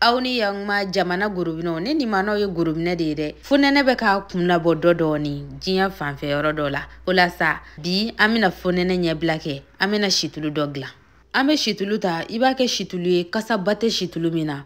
aw ni yan ma jamana gorobinaw ne nimanaw ye gorobinɛ de ye dɛ fo nɛnɛ bɛ k'a kun labɔ dɔ dɔɔni diɲɛ fanfɛ dɔ la o la sa bi an bena fo nɛnɛ ɲɛbila kɛ an bena situlu dɔ gilan an be situlu ta i b'a kɛ situlu ye kasaba tɛ situlu min na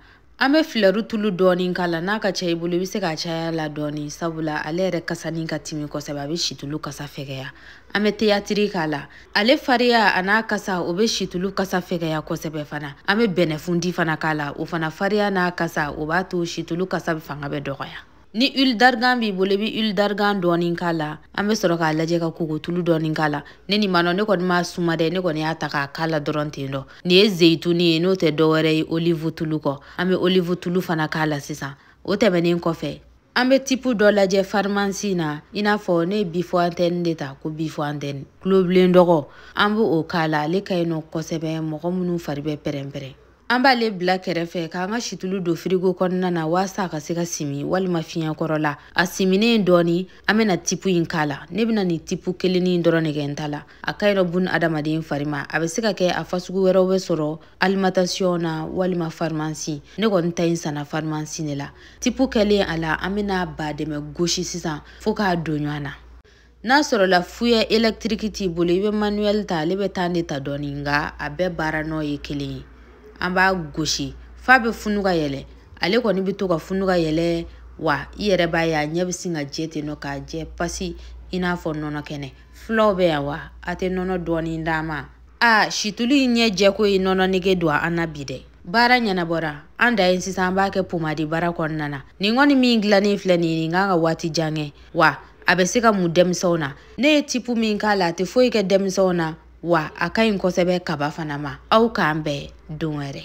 an be filɛru tulu dɔɔni k'a la n'a ka ca i bolo i be se k'a caya la dɔɔni sabula ale yɛrɛ kasanin ka timi kosɛbɛ a be situlu kasa fɛgɛya an be teyatiri k'a la ale fariya a n'a kasa o be situlu kasa fɛgɛya kosɛbɛ fana an be bɛnɛfundi fana k'a la o fana fariya n'a kasa o b'a to situlu kasa fanga bɛ dɔgɔya ni huile d'argan b'i bolo i bɛ huile d'argan dɔɔni k'a la an bɛ sɔrɔ k'a lajɛ ka kokotulu dɔɔni k'a la ne nin ma nɔ ne kɔni m'a suma dɛ ne kɔni y'a ta k'a k'a la dɔrɔn ten dɔ nin ye zeituni ye n'o tɛ dɔwɛrɛ ye olive tulu kɔ an bɛ olive tulu fana k'a la sisan o tɛmɛnen kɔfɛ an be tipu dɔ lajɛ farimasi na i n'a fɔ ne ye bifo antɛni de ta ko bifo antɛni kulobilen dɔgɔ an b' o k'a la ale ka ɲi nɔ kosɛbɛ mɔgɔ minw fari bɛ pɛrɛnpɛrɛn an b'ale bila kɛrɛfɛ k'an ka situlu don firigo kɔnɔna na waasa a ka se ka simi walima fiɲɛ kɔrɔla a siminen dɔɔni an bena tipu yi k'a la ne bena nin tipu kelennin dɔrɔn nɛgɛ n ta la a ka ɲi bun adamaden fari ma a be se ka kɛ a fasugu wɛrɛw be sɔrɔ alimatasiyɔn na walima farimasi ne kɔni ta ɲi sana farimasi ne la tipu kɛlen a la an bena ba dɛmɛ gosi sisan fɔɔ k'a don ɲɔan na n'a sɔrɔla fuyɛ elɛktiriki t'i bolo i be manuwɛli ta ale bɛ tan de ta dɔɔni nga a bɛɛ baara nɔ ye kelen ye an b'a gosi fa be funuka yɛlɛ ale kɔni be to ka funuka yɛlɛ wa i yɛrɛ b'a ye a ɲɛ be sin ka jɛ ten nɔ k'a jɛ pasi i n'a fɔ nɔnɔ kɛnɛ filaw bɛ ya wa a tɛ nɔnɔ dɔɔni dama a situlu i ɲɛ jɛko ye nɔnɔnege don an na bi dɛ baara ɲɛnabɔra an da ye sisan an b'a kɛ pomadi baara kɔnnana nin kɔni min gilanin filɛ nin nin kan ka waati jangɛ wa a bɛ se ka mun denmisɛnw na ne ye tipu min k'a la a tɛ foyi kɛ denmisɛnw na wa a ka ɲi kosɛbɛ kaba fana ma aw k'an bɛɛ don wɛrɛ